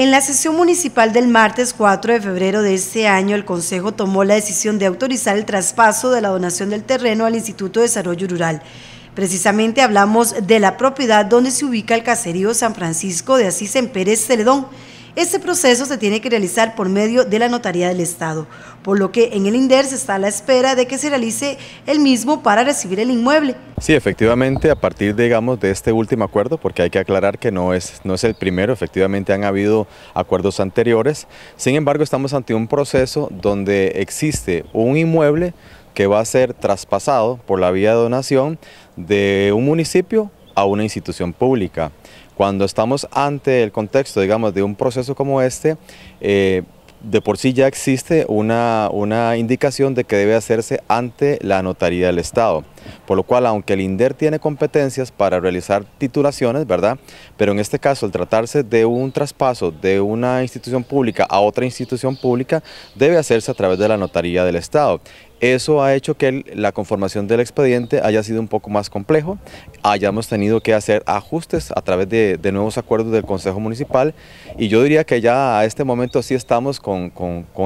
En la sesión municipal del martes 4 de febrero de este año, el Consejo tomó la decisión de autorizar el traspaso de la donación del terreno al Instituto de Desarrollo Rural. Precisamente hablamos de la propiedad donde se ubica el caserío San Francisco de Asís en Pérez Celedón, este proceso se tiene que realizar por medio de la Notaría del Estado, por lo que en el INDER se está a la espera de que se realice el mismo para recibir el inmueble. Sí, efectivamente, a partir, de este último acuerdo, porque hay que aclarar que no es, no es el primero, efectivamente han habido acuerdos anteriores, sin embargo estamos ante un proceso donde existe un inmueble que va a ser traspasado por la vía de donación de un municipio a una institución pública. Cuando estamos ante el contexto, digamos, de un proceso como este, eh, de por sí ya existe una indicación de que debe hacerse ante la notaría del Estado. Por lo cual, aunque el INDER tiene competencias para realizar titulaciones, ¿verdad? Pero en este caso, el tratarse de un traspaso de una institución pública a otra institución pública, debe hacerse a través de la notaría del Estado. Eso ha hecho que la conformación del expediente haya sido un poco más complejo, hayamos tenido que hacer ajustes a través de, nuevos acuerdos del Consejo Municipal y yo diría que ya a este momento sí estamos con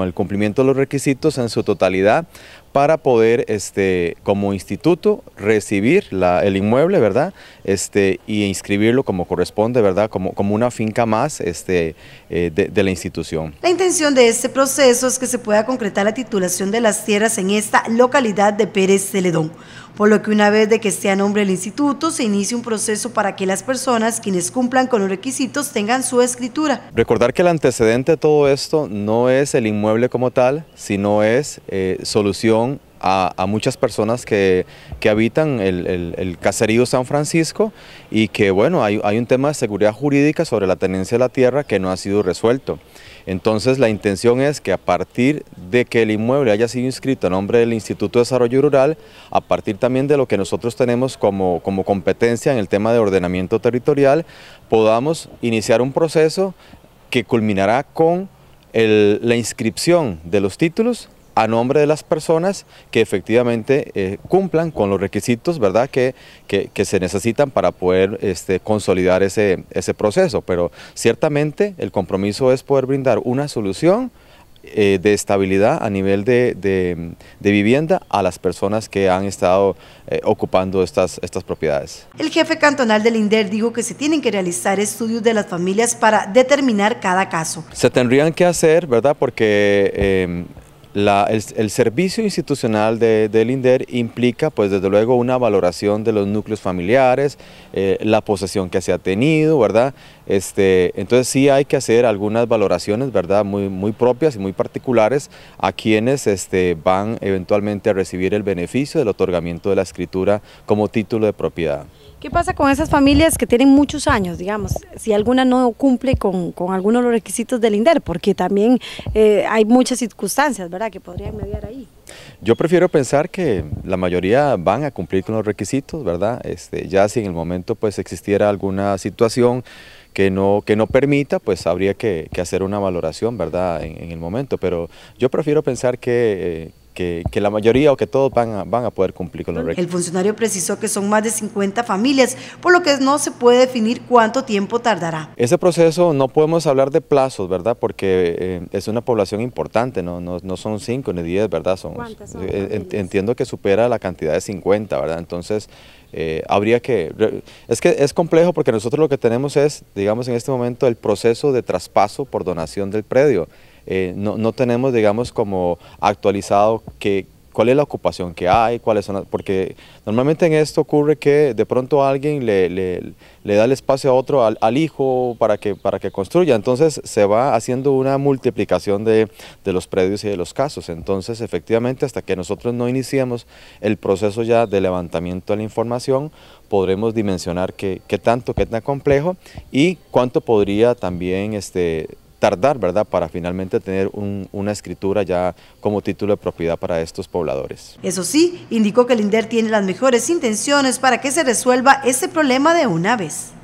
el cumplimiento de los requisitos en su totalidad para poder, este, como instituto, recibir el inmueble, ¿verdad? Este, y inscribirlo como corresponde, ¿verdad? Como, como una finca más este, eh, de, la institución. La intención de este proceso es que se pueda concretar la titulación de las tierras en esta localidad de Pérez Celedón, por lo que una vez de que esté a nombre del instituto, se inicia un proceso para que las personas quienes cumplan con los requisitos tengan su escritura. Recordar que el antecedente de todo esto no es el inmueble como tal, sino es eh, solución a, muchas personas que, habitan el, caserío San Francisco y que bueno, hay, un tema de seguridad jurídica sobre la tenencia de la tierra que no ha sido resuelto. Entonces la intención es que a partir de que el inmueble haya sido inscrito a nombre del Instituto de Desarrollo Rural, a partir también de lo que nosotros tenemos como, competencia en el tema de ordenamiento territorial, podamos iniciar un proceso que culminará con la inscripción de los títulos a nombre de las personas que efectivamente eh, cumplan con los requisitos ¿verdad? Que, se necesitan para poder este, consolidar ese, ese proceso. Pero ciertamente el compromiso es poder brindar una solución eh, de estabilidad a nivel de, vivienda a las personas que han estado eh, ocupando estas, estas propiedades. El jefe cantonal del INDER dijo que se tienen que realizar estudios de las familias para determinar cada caso. Se tendrían que hacer, ¿verdad? Porque el, servicio institucional de, del INDER implica, pues desde luego, una valoración de los núcleos familiares, eh, la posesión que se ha tenido, ¿verdad? Este, entonces sí hay que hacer algunas valoraciones, ¿verdad? Muy, propias y muy particulares a quienes este, van eventualmente a recibir el beneficio del otorgamiento de la escritura como título de propiedad. ¿Qué pasa con esas familias que tienen muchos años, digamos, si alguna no cumple con, con algunos de los requisitos del INDER? Porque también eh, hay muchas circunstancias, ¿verdad?, que podrían mediar ahí. Yo prefiero pensar que la mayoría van a cumplir con los requisitos, ¿verdad? Este, ya si en el momento pues existiera alguna situación que no, que no permita, pues habría que, hacer una valoración, ¿verdad? En, el momento, pero yo prefiero pensar que... Eh, que, la mayoría o que todos van a, van a poder cumplir con los requisitos. El funcionario precisó que son más de 50 familias, por lo que no se puede definir cuánto tiempo tardará. Ese proceso no podemos hablar de plazos, ¿verdad? Porque eh, es una población importante, no, son 5 ni 10, ¿verdad? Son, eh, entiendo que supera la cantidad de 50, ¿verdad? Entonces, eh, habría que... Es que es complejo porque nosotros lo que tenemos es, digamos, en este momento el proceso de traspaso por donación del predio. Eh, no, tenemos, digamos, como actualizado que, cuál es la ocupación que hay, cuáles son porque normalmente en esto ocurre que de pronto alguien le, da el espacio a otro, al, hijo, para que, para que construya, entonces se va haciendo una multiplicación de, los predios y de los casos, entonces efectivamente hasta que nosotros no iniciemos el proceso ya de levantamiento de la información, podremos dimensionar qué, tanto, qué tan complejo y cuánto podría también este, tardar, ¿verdad?, para finalmente tener una escritura ya como título de propiedad para estos pobladores. Eso sí, indicó que el INDER tiene las mejores intenciones para que se resuelva ese problema de una vez.